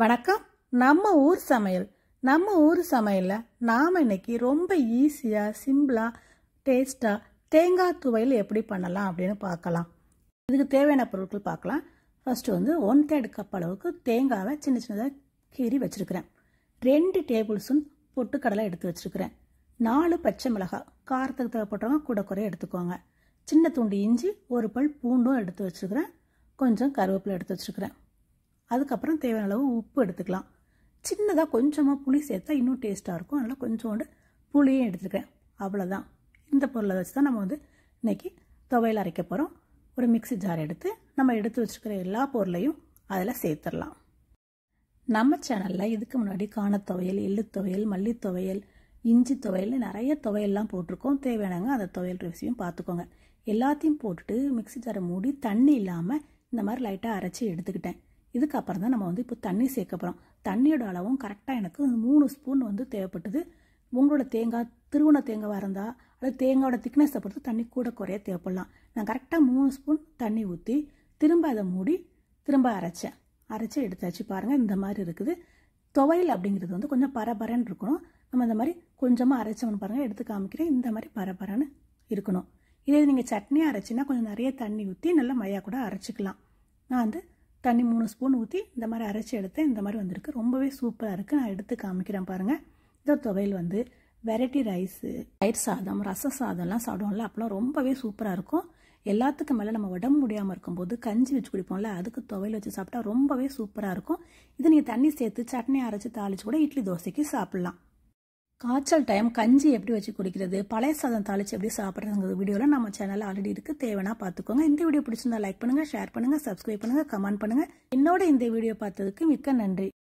வணக்கம் நம்ம ஊர் சமையல் நம்ம ஊர் சமையலில் நாம் இன்றைக்கி ரொம்ப ஈஸியாக சிம்பிளாக டேஸ்ட்டாக தேங்காய் துவையில் எப்படி பண்ணலாம் அப்படின்னு பார்க்கலாம் இதுக்கு தேவையான பொருட்கள் பார்க்கலாம் ஃபஸ்ட்டு வந்து ஒன் தேர்ட் கப் அளவுக்கு தேங்காவை சின்ன சின்னதாக கீறி வச்சுருக்கிறேன் ரெண்டு டேபிள் ஸ்பூன் பொட்டுக்கடலை எடுத்து வச்சுருக்கிறேன் நாலு பச்சை மிளகாய் காரத்துக்கு தேவைப்பட்டவங்க கூட குறைய எடுத்துக்கோங்க சின்ன துண்டு இஞ்சி ஒரு பல் பூண்டும் எடுத்து வச்சுருக்கிறேன் கொஞ்சம் கருவேப்பிலை எடுத்து வச்சுருக்கிறேன் அதுக்கப்புறம் தேவையான அளவு உப்பு எடுத்துக்கலாம் சின்னதாக கொஞ்சமாக புளி சேர்த்தா இன்னும் டேஸ்ட்டாக இருக்கும் அதனால் கொஞ்சோண்டு புளியும் எடுத்துக்கிறேன் அவ்வளோதான் இந்த பொருளை வச்சு தான் நம்ம வந்து இன்றைக்கி துவையில் அரைக்க போகிறோம் ஒரு மிக்சி ஜார் எடுத்து நம்ம எடுத்து வச்சுருக்கிற எல்லா பொருளையும் அதில் சேர்த்துடலாம் நம்ம சேனலில் இதுக்கு முன்னாடி காண துவையல் எள்ளு துவையல் மல்லி துவையல் இஞ்சி துவையல் நிறைய துவையெல்லாம் போட்டிருக்கோம் தேவையானங்க அந்த துவையல் ரெசியும் பார்த்துக்கோங்க எல்லாத்தையும் போட்டுட்டு மிக்சி ஜாரை மூடி தண்ணி இல்லாமல் இந்த மாதிரி லைட்டாக அரைச்சி எடுத்துக்கிட்டேன் இதுக்கப்புறம் தான் நம்ம வந்து இப்போ தண்ணி சேர்க்க போகிறோம் தண்ணியோட அளவும் கரெக்டாக எனக்கு மூணு ஸ்பூன் வந்து தேவைப்பட்டது உங்களோட தேங்காய் திருவண தேங்காவாக இருந்தால் அல்லது தேங்காயோட திக்னஸை பொறுத்து தண்ணி கூட குறைய தேவைப்படலாம் நான் கரெக்டாக மூணு ஸ்பூன் தண்ணி ஊற்றி திரும்ப அதை மூடி திரும்ப அரைச்சேன் அரைச்சி எடுத்தாச்சு பாருங்கள் இந்த மாதிரி இருக்குது துவையல் அப்படிங்கிறது வந்து கொஞ்சம் பரபரன்னு இருக்கணும் நம்ம இந்த மாதிரி கொஞ்சமாக அரைச்சோம்னு பாருங்கள் எடுத்து காமிக்கிறேன் இந்த மாதிரி பரபரன்னு இருக்கணும் இதே நீங்கள் சட்னி அரைச்சின்னா கொஞ்சம் நிறைய தண்ணி ஊற்றி நல்லா மையாக கூட அரைச்சிக்கலாம் நான் வந்து தண்ணி மூணு ஸ்பூன் ஊற்றி இந்த மாதிரி அரைச்சி எடுத்தேன் இந்த மாதிரி வந்திருக்கு ரொம்பவே சூப்பராக இருக்குது நான் எடுத்து காமிக்கிறேன் பாருங்கள் இந்த துவையல் வந்து வெரைட்டி ரைஸு தயிர் சாதம் ரச சாதம்லாம் சாப்பிடுவோம்ல அப்போலாம் ரொம்பவே சூப்பராக இருக்கும் எல்லாத்துக்கு மேலே நம்ம உடம்பு முடியாமல் இருக்கும்போது கஞ்சி வச்சு குடிப்போம்ல அதுக்கு துவையல் வச்சு சாப்பிட்டா ரொம்பவே சூப்பராக இருக்கும் இது நீங்கள் தண்ணி சேர்த்து சட்னி அரைச்சி தாளித்து கூட இட்லி தோசைக்கு சாப்பிட்லாம் காய்ச்சல் டைம் கஞ்சி எப்படி வச்சு குடிக்கிறது பழைய சாதம் தாளிச்சு எப்படி சாப்பிட்றதுங்கிற வீடியோவில் நம்ம சேனலில் ஆல்ரெடி இருக்குது தேவைன்னா பார்த்துக்கோங்க இந்த வீடியோ பிடிச்சிருந்தா லைக் பண்ணுங்கள் ஷேர் பண்ணுங்கள் சப்ஸ்கிரைப் பண்ணுங்கள் கமெண்ட் பண்ணுங்கள் என்னோட இந்த வீடியோ பார்த்ததுக்கு மிக்க நன்றி